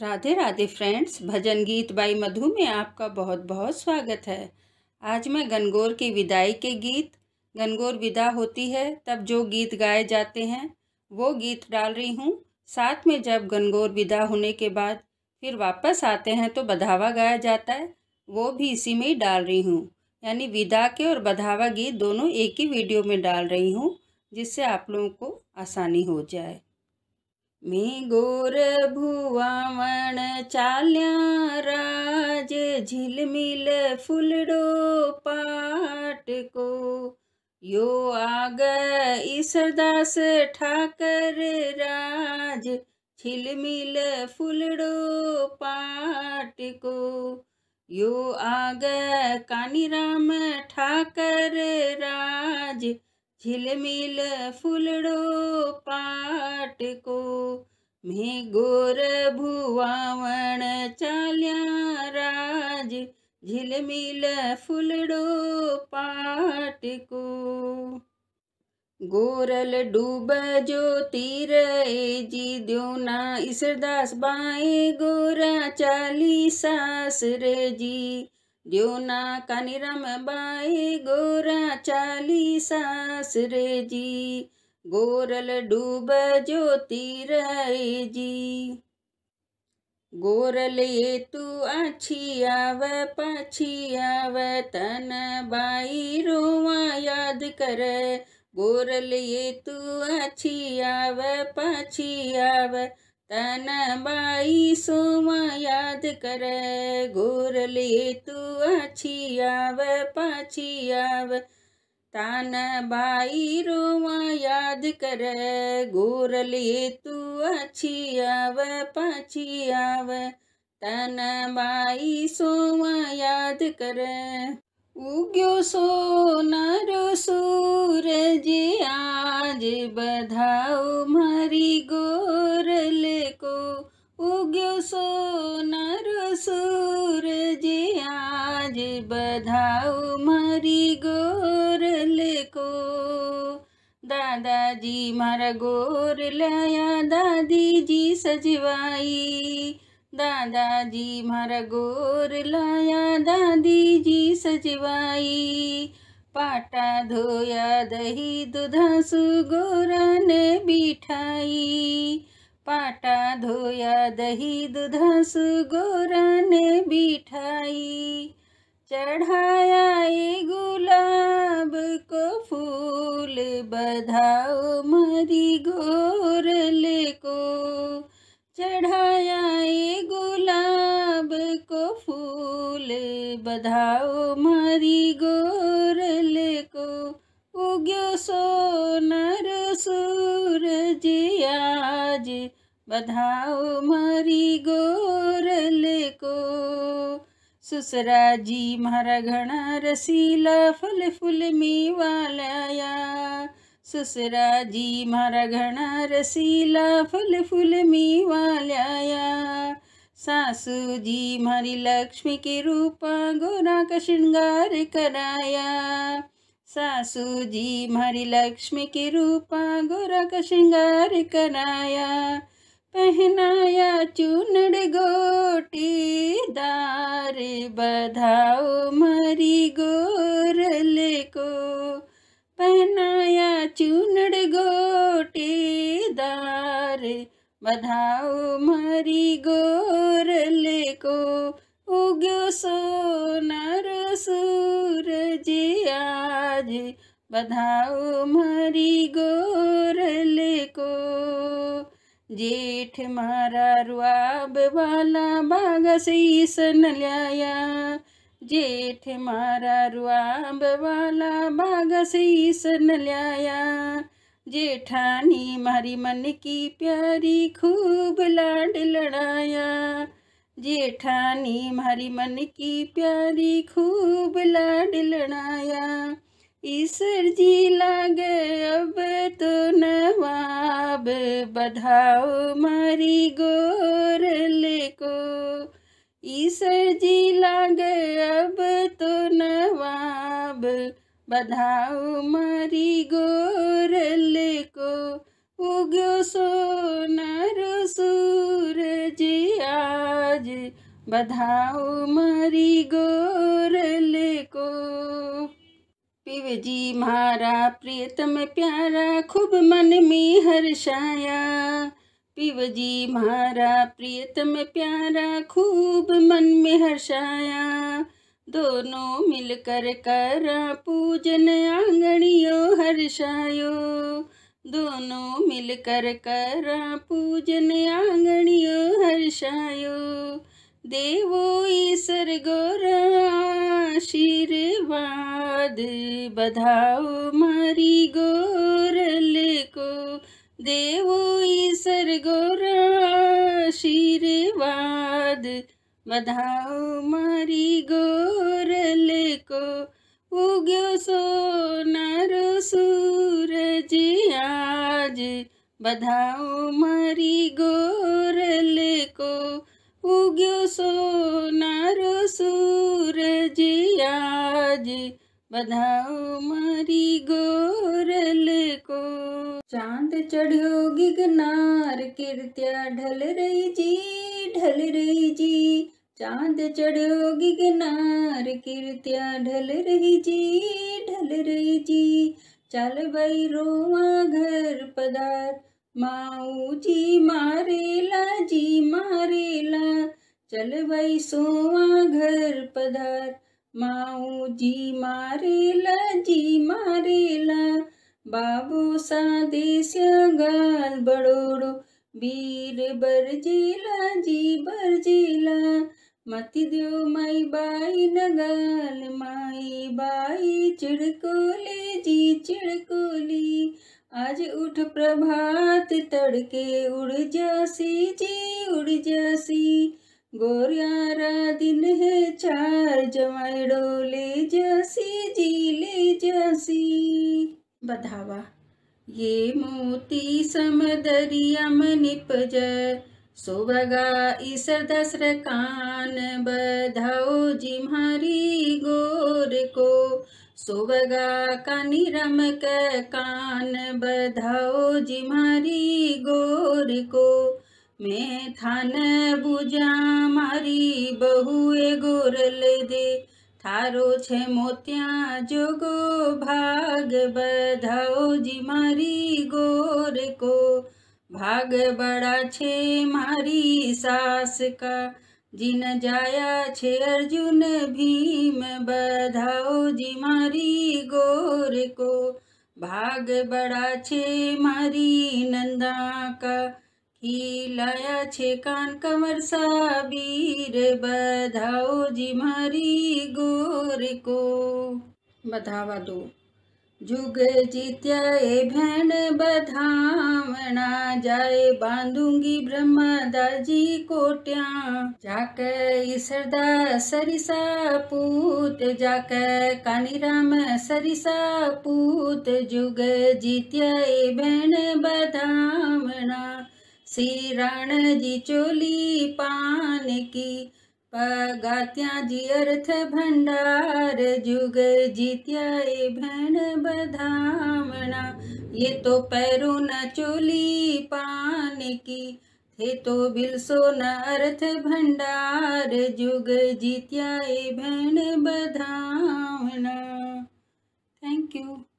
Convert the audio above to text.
Radhe Radhe friends भजन गीत by मधु में आपका बहुत बहुत स्वागत है आज मैं गनगौर की विदाई के गीत गनगौर विदा होती है तब जो गीत गाए जाते हैं वो गीत डाल रही हूँ साथ में जब गनगौर विदा होने के बाद फिर वापस आते हैं तो बधावा गाया जाता है वो भी इसी में ही डाल रही हूँ यानी विदा के और बधावा गीत दोनों एक ही वीडियो में डाल रही हूँ जिससे आप लोगों को आसानी हो जाए गोर भुआवण चाल्या राज झिलमिल फुलडो पाट को यो आग ईश्वरदास ठाकर राज छिलमिल फुलडो पाट को यो आग कानी राम ठाकर राज झिलमिल फुलड़ो पाट को मैं गोर भुआवण चाल्या राज झिलमिल फुलड़ो पाट को गोरल डूब जो तीर ए जी दोना इसरदास बाएँ गोरा चाली सास रे जी द्यूना कनिरम बाई गोरा चाली सासरे जी गोरल डूब ज्योति रे जी गोरल ये तू अच्छी आव पाछी आव तन बाई रोवा याद कर गोरल ये तू अच्छी आव पाछी आव तन बाई सोम याद कर गोर ले तू अच्छी आव पाछी आव तान बाई रोमा याद कर गोर ले तू अच्छी आव पाछी आव तन बाई सोम याद कर उग्यो सो नर सूरज आज बधाओ मरी गोर ले को उग्यो सो नर सूरज आज बधाओ मरी गोर ले को दादाजी मार गोर लाया दादी जी सजवाई दादाजी मारा गोर लाया दादी जी सजवाई पाटा धोया दही दुधासु गोरा ने बिठाई पाटा धोया दही दुधा गोरा ने बिठाई चढ़ाया गुलाब को फूल बधाओ मरी गो बधाओ मारी गोर गोरल को उग्यो सोनर सूरजियाज बधाओ मारी गोरल को ससरा जी मारा घना रसीला फल फूल मीवा लाया ससरा जी मारा घना रसीला फल फूल मीवा लाया सासू जी मारी लक्ष्मी के रूप गोरा का श्रृंगार कराया सासू जी मारी लक्ष्मी के रूप गोरा का श्रृंगार कराया पहनाया चुनड़ गोटी दार बधाओ मारी गोरल को पहनाया चुनड़ गोटी दार बधाओ मारी गोरल को उग्यो सूर सूरज आज बधाओ मारी गोरल को जेठ मारा रुआब वाला बाग सीसन लाया जेठ मारा रुआब वाला बाग सीसन लाया जेठानी मारी मन की प्यारी खूब लाड लड़ाया जेठानी मारी मन की प्यारी खूब लाड लड़ाया ईश्वर जी लागे अब तो नवाब बधाओ मारी ले को ईश्वर जी लागे अब तो नवाब बधाओ मारी गोरले को उगो सोनारो सूरज आज बधाओ मारी गोरले को पीव जी मारा प्रियतम प्यारा खूब मन में हर्षाया पिवजी जी मारा प्रियतम प्यारा खूब मन में हर्षाया दोनों मिलकर कर पूजन आंगणियो हर्षायो दोनों मिलकर कर पूजन आंगणियो हर्षायो देवो ईश्वर गोरा आशीर्वाद बधाओ मारी गोरल को देवो ईश्वर बधाओ मारी गोरल को उग्यो सोनर सूरज आज बधाओ मारी गोरल को उग्यो सोनर सूरज आज बधाओ मारी गोरल को चांद चढ़ो गिगनार कीर्त्या ढल रही जी ढल रही जी चांद चढ़ो गिगनार कीर्त्या ढल रही जी ढल रही जी चल भाई रोआ घर पदार माऊ जी मारेला जी मारेला चल भाई सोआ घर पदार माऊ जी मारेला जी मारेला बाबू सा देश गाल बड़ोड़ो वीर बरजेला जी बरजेला मति दो माई बाई नगाल माई बाई चिड़कोली जी चिड़कोली आज उठ प्रभात तड़के उड़ जासी जी उड़ जासी गोरियारा दिन है चार जमाइडो ले जासी जी ले जासी बधावा ये मोती समदरिया में निपज सोबगा इस दसर कान बधाओ जी मारी गोर को सुबगा का निरम के कान बधाओ जी मारी गोर को मैं थान बुजा मारी बहुए गोर ले दे थारो छे मोतिया जोगो भाग बधाओ जी मारी गोर को भाग बड़ा छे मारी सास का जिन जाया छे अर्जुन भीम बधाओ जी मारी गोर को भाग बड़ा छे मारी नंदा का खिलाया छे कान कमर साबीर बधाओ जी मारी गोर को बधावा दो जुग जित्य भेण बधावना जाए बांधूंगी ब्रह्मदा जी कोट्या जाक ईसरदा सरिसा पूत जाक कानी राम सरिसा पूत जुग जित्य भेण बधावना श्री रण जी चोली पान की पगात्या जी अर्थ भंडार जुग जीत्या ए भेण ये तो पैरों न चोली पान की थे तो बिलसो न अर्थ भंडार जुग जीत्या ए भेण थैंक यू